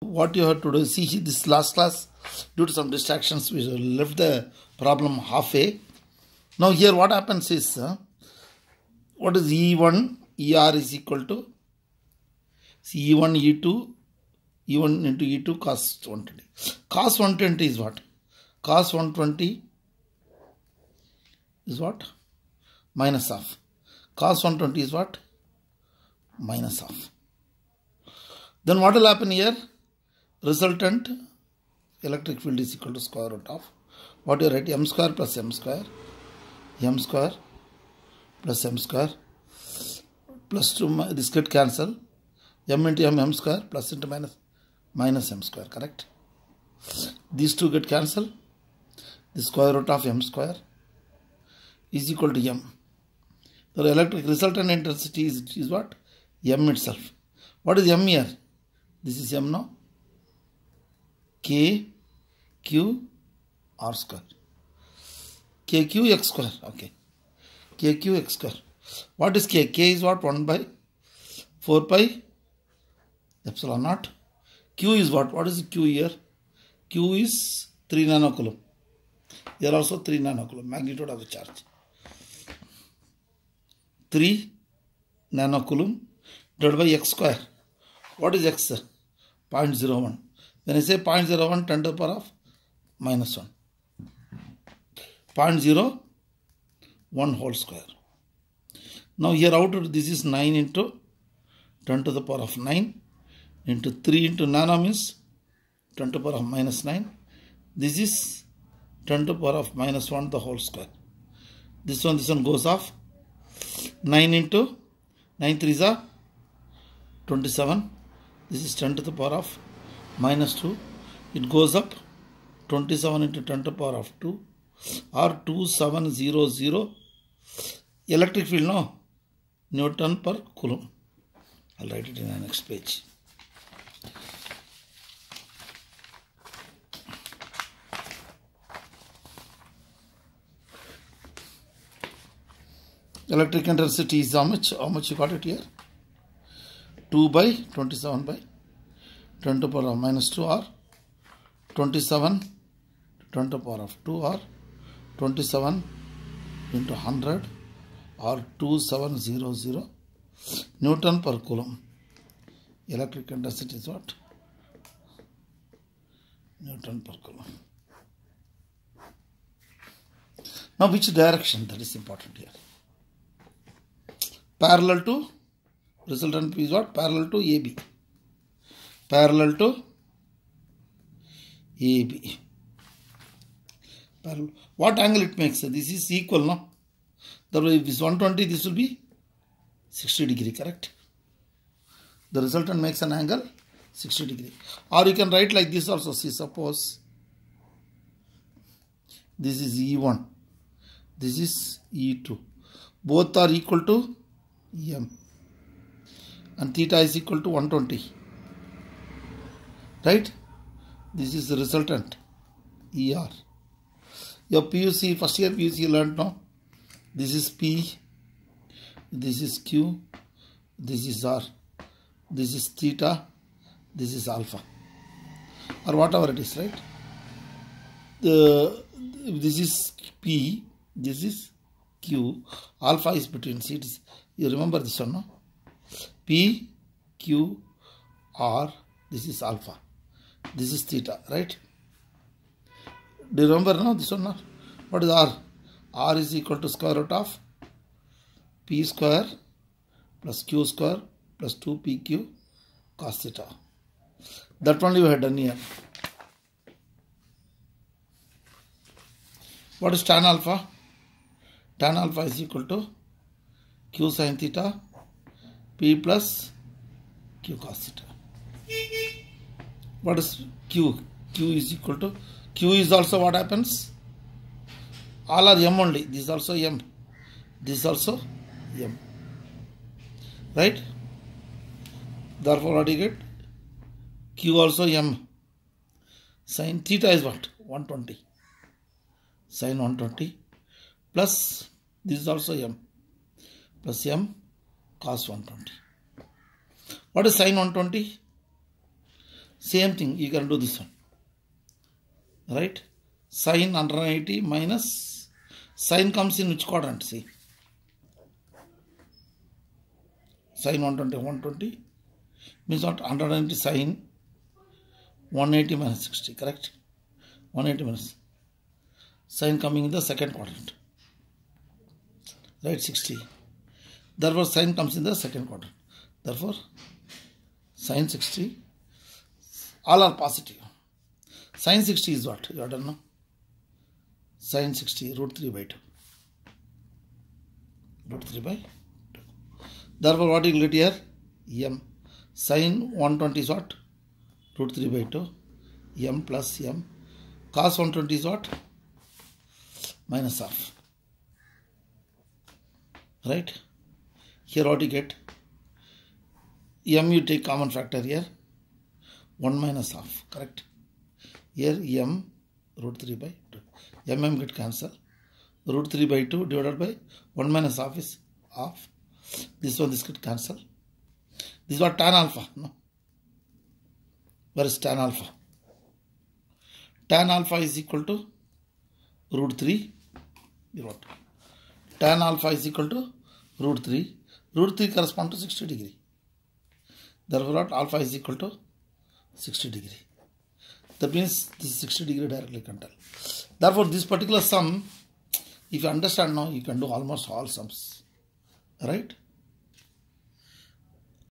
what you have to do see this last class due to some distractions we left the problem halfway now here what happens is uh, what is e1 er is equal to see e1 e2 e1 into e2 cos 120 cos 120 is what cos 120 is what minus half cos 120 is what minus half then what will happen here resultant electric field is equal to square root of what you write m square plus m square m square plus m square plus 2 this get cancel m into m m square plus into minus minus m square correct these two get cancel the square root of m square is equal to m the electric resultant intensity is, is what m itself what is m here this is m now k q r square k q x square okay k q x square what is k k is what one by four pi epsilon naught q is what what is q here q is three nanocoulomb here also three nanocoulomb magnitude of the charge three nanocoulomb divided by x square what is x point zero one Then I say 0.01 10 to the power of minus 1. 0 0.01 whole square. Now here out this is 9 into 10 to the power of 9 into 3 into nano means 10 to the power of minus 9. This is 10 to the power of minus 1 the whole square. This one, this one goes off. 9 into 9 3 is 27. This is 10 to the power of minus 2 it goes up 27 into 10 to the power of 2 or 2700 electric field no newton per coulomb i'll write it in the next page electric intensity is how much how much you got it here 2 by 27 by 10 to power of minus 2 or 27 10 to power of 2 or 27 into 100 or 2700 Newton per coulomb. Electric intensity is what? Newton per coulomb. Now which direction that is important here? Parallel to resultant P is what? Parallel to AB. parallel to AB. Parallel. What angle it makes? This is equal, no? Therefore, if this 120, this will be 60 degree, correct? The resultant makes an angle 60 degree. Or you can write like this also. See, suppose this is E1, this is E2. Both are equal to M. And theta is equal to 120 right this is the resultant er your puc first year puc learned now this is p this is q this is r this is theta this is alpha or whatever it is right the this is p this is q alpha is between c is, you remember this one no p q r this is alpha this is theta, right? Do you remember now this one? Not? What is r? r is equal to square root of p square plus q square plus 2pq cos theta. That one we had done here. What is tan alpha? Tan alpha is equal to q sin theta p plus q cos theta what is q q is equal to q is also what happens all are m only this also m this also m right therefore what you get q also m sin theta is what 120 sin 120 plus this is also m plus m cos 120 what is sin 120 same thing you can do this one right sine 180 minus sine comes in which quadrant see sine 120 120 means not 180 sine 180 minus 60 correct 180 minus sine coming in the second quadrant right 60 therefore sine comes in the second quadrant therefore sine 60 all are positive. Sine 60 is what? You don't know. Sine 60 root 3 by 2. Root 3 by 2. Therefore, what you will get here? M. Sine 120 is what? Root 3 by 2. M plus M. Cos 120 is what? Minus half. Right? Here what you get? M you take common factor here. 1 minus half, correct? Here m root 3 by 2. mm get cancel. Root 3 by 2 divided by 1 minus half is half. This one, this get cancel. This was tan alpha, no? Where is tan alpha? Tan alpha is equal to root 3 wrote. tan alpha is equal to root 3. Root 3 corresponds to 60 degree. Therefore, alpha is equal to 60 degree. That means this is 60 degree directly control. Therefore, this particular sum, if you understand now, you can do almost all sums. Right?